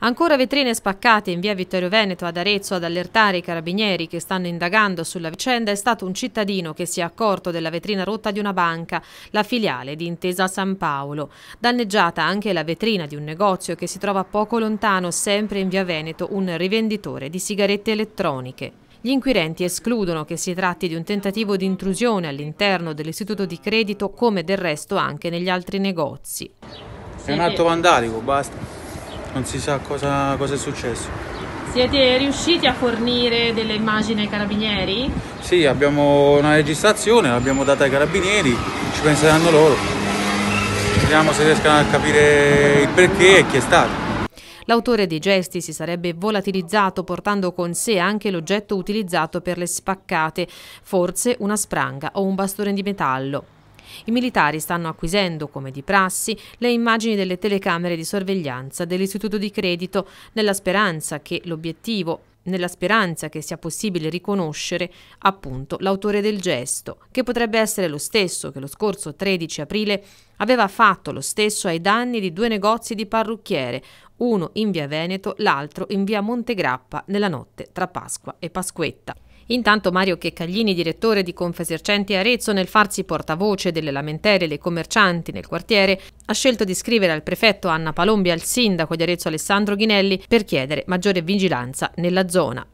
Ancora vetrine spaccate in via Vittorio Veneto ad Arezzo ad allertare i carabinieri che stanno indagando sulla vicenda è stato un cittadino che si è accorto della vetrina rotta di una banca, la filiale di Intesa San Paolo. Danneggiata anche la vetrina di un negozio che si trova poco lontano, sempre in via Veneto, un rivenditore di sigarette elettroniche. Gli inquirenti escludono che si tratti di un tentativo di intrusione all'interno dell'istituto di credito come del resto anche negli altri negozi. È un atto vandalico, basta non si sa cosa, cosa è successo. Siete riusciti a fornire delle immagini ai carabinieri? Sì, abbiamo una registrazione, l'abbiamo data ai carabinieri, ci penseranno loro. Vediamo se riescano a capire il perché e chi è stato. L'autore dei gesti si sarebbe volatilizzato portando con sé anche l'oggetto utilizzato per le spaccate, forse una spranga o un bastone di metallo. I militari stanno acquisendo, come di prassi, le immagini delle telecamere di sorveglianza dell'istituto di credito nella speranza che l'obiettivo nella speranza che sia possibile riconoscere appunto l'autore del gesto, che potrebbe essere lo stesso che lo scorso 13 aprile aveva fatto lo stesso ai danni di due negozi di parrucchiere, uno in via Veneto, l'altro in via Montegrappa, nella notte tra Pasqua e Pasquetta. Intanto Mario Checcaglini, direttore di Confesercenti Arezzo, nel farsi portavoce delle lamentele dei commercianti nel quartiere, ha scelto di scrivere al prefetto Anna Palombi e al sindaco di Arezzo Alessandro Ghinelli per chiedere maggiore vigilanza nella zona.